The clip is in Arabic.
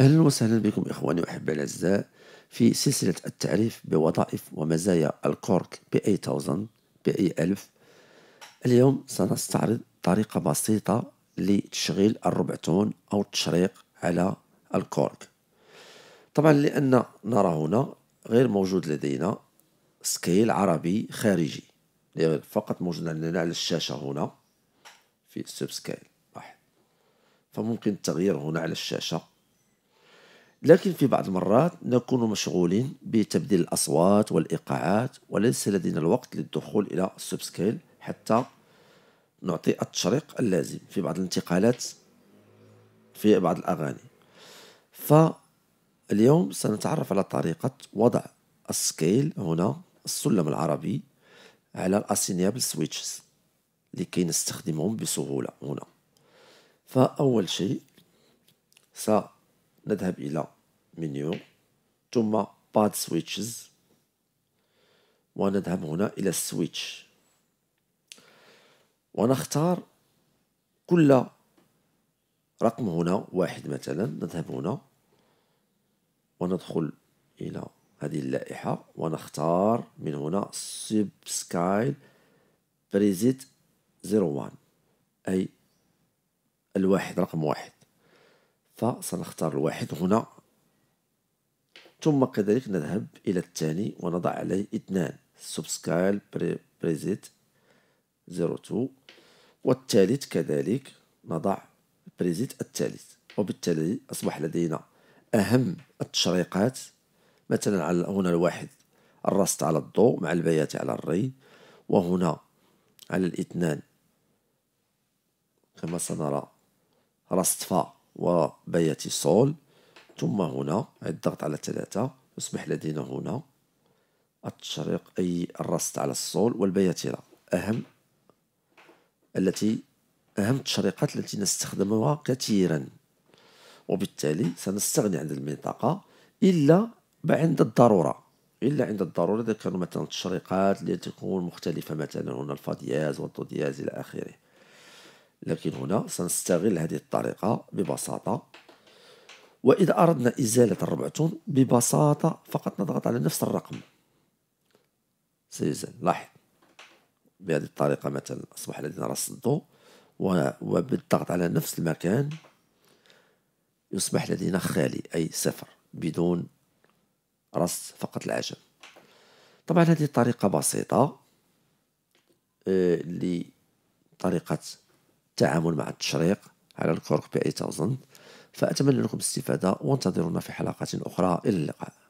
أهلا وسهلا بكم إخواني وأحبائي الأعزاء في سلسلة التعريف بوظائف ومزايا الكورك بأي 1000 اي ألف اليوم سنستعرض طريقة بسيطة لتشغيل الربع تون أو التشريق على الكورك طبعا لأن نرى هنا غير موجود لدينا سكيل عربي خارجي فقط موجود لدينا على الشاشة هنا في سبسكيل سكيل فممكن التغيير هنا على الشاشة لكن في بعض المرات نكون مشغولين بتبديل الأصوات والإيقاعات وليس لدينا الوقت للدخول إلى السبسكيل حتى نعطي التشريق اللازم في بعض الانتقالات في بعض الأغاني فاليوم سنتعرف على طريقة وضع السكيل هنا السلم العربي على الأسينيابل سويتشز لكي نستخدمهم بسهولة هنا فأول شيء سنذهب إلى منيو ثم باد سويتشز ونذهب هنا إلى السويتش ونختار كل رقم هنا واحد مثلا نذهب هنا وندخل إلى هذه اللائحة ونختار من هنا سبسكايل بريزيت 01 أي الواحد رقم واحد فسنختار الواحد هنا ثم كذلك نذهب إلى الثاني ونضع عليه اثنان سبسكايل بريزيت 02 والثالث كذلك نضع بريزيت الثالث وبالتالي أصبح لدينا أهم التشريقات مثلا على هنا الواحد الرست على الضوء مع البيات على الري وهنا على الاثنان كما سنرى رست فا وبيات صول ثم هنا الضغط على ثلاثة يصبح لدينا هنا التشريق أي الرست على الصول والبياتيرا أهم التي أهم التشريقات التي نستخدمها كثيرا وبالتالي سنستغني عن المنطقة إلا عند الضرورة إلا عند الضرورة إذا كانوا مثلا التشريقات اللي تكون مختلفة مثلا هنا الفادياز دياز إلى آخره لكن هنا سنستغل هذه الطريقة ببساطة وإذا أردنا إزالة الربع تون ببساطة فقط نضغط على نفس الرقم سيزال لاحظ بهذه الطريقة مثلا أصبح لدينا رأس الضوء وبالضغط على نفس المكان يصبح لدينا خالي أي صفر بدون رص فقط العجم طبعا هذه طريقة بسيطة آه، لطريقة التعامل مع التشريق على الكورك بي 8000 فأتمنى لكم الاستفادة وانتظرونا في حلقة أخرى إلى اللقاء